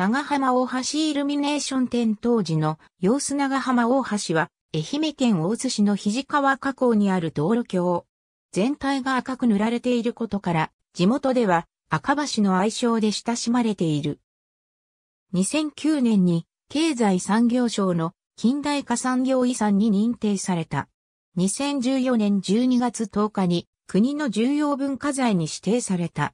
長浜大橋イルミネーション店当時の様子長浜大橋は、愛媛県大津市の肘川河口にある道路橋。全体が赤く塗られていることから、地元では赤橋の愛称で親しまれている。2009年に経済産業省の近代化産業遺産に認定された。2014年12月10日に国の重要文化財に指定された。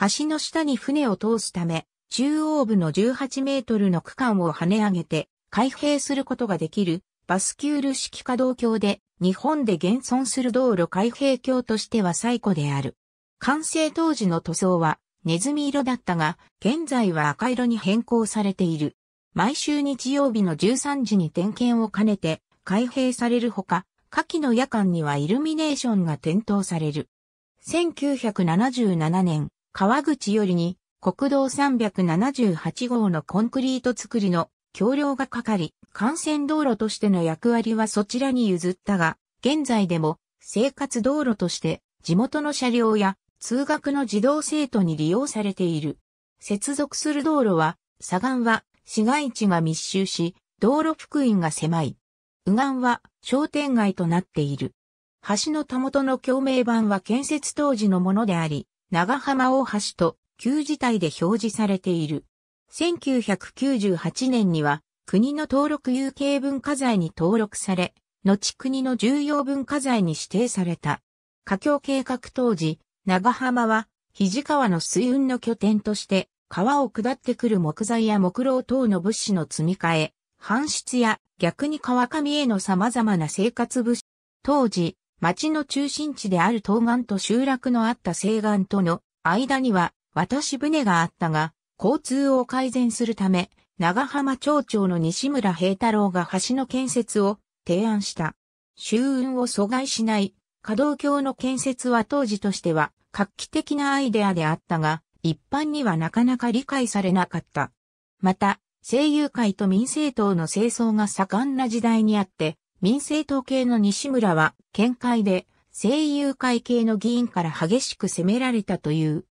橋の下に船を通すため、中央部の18メートルの区間を跳ね上げて開閉することができるバスキュール式可動橋で日本で現存する道路開閉橋としては最古である。完成当時の塗装はネズミ色だったが、現在は赤色に変更されている。毎週日曜日の13時に点検を兼ねて開閉されるほか、夏季の夜間にはイルミネーションが点灯される。1977年、川口よりに国道378号のコンクリート作りの橋梁がかかり、幹線道路としての役割はそちらに譲ったが、現在でも生活道路として地元の車両や通学の児童生徒に利用されている。接続する道路は、左岸は市街地が密集し、道路福音が狭い。右岸は商店街となっている。橋のたもとの共鳴板は建設当時のものであり、長浜大橋と旧字体で表示されている。1998年には国の登録有形文化財に登録され、後国の重要文化財に指定された。華僑計画当時、長浜は肘川の水運の拠点として、川を下ってくる木材や木楼等の物資の積み替え、搬出や逆に川上への様々な生活物資。当時、町の中心地である東岸と集落のあった西岸との間には渡し船があったが、交通を改善するため、長浜町長の西村平太郎が橋の建設を提案した。周運を阻害しない、可動橋の建設は当時としては画期的なアイデアであったが、一般にはなかなか理解されなかった。また、声優会と民政党の清掃が盛んな時代にあって、民政党系の西村は、見解で声優会系の議員から激しく責められたという。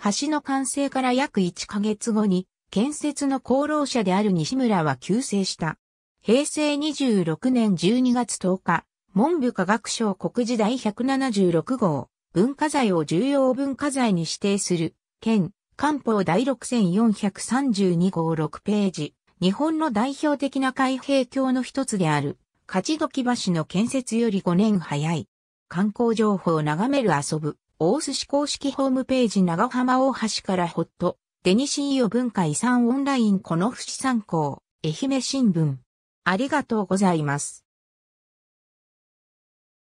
橋の完成から約1ヶ月後に、建設の功労者である西村は急成した。平成26年12月10日、文部科学省国時第176号、文化財を重要文化財に指定する、県、官報第6432号6ページ、日本の代表的な開閉橋の一つである、勝時橋の建設より5年早い。観光情報を眺める遊ぶ。大須市公式ホームページ長浜大橋からホット、デニシーヨ文化遺産オンラインこの不資参考、愛媛新聞。ありがとうございます。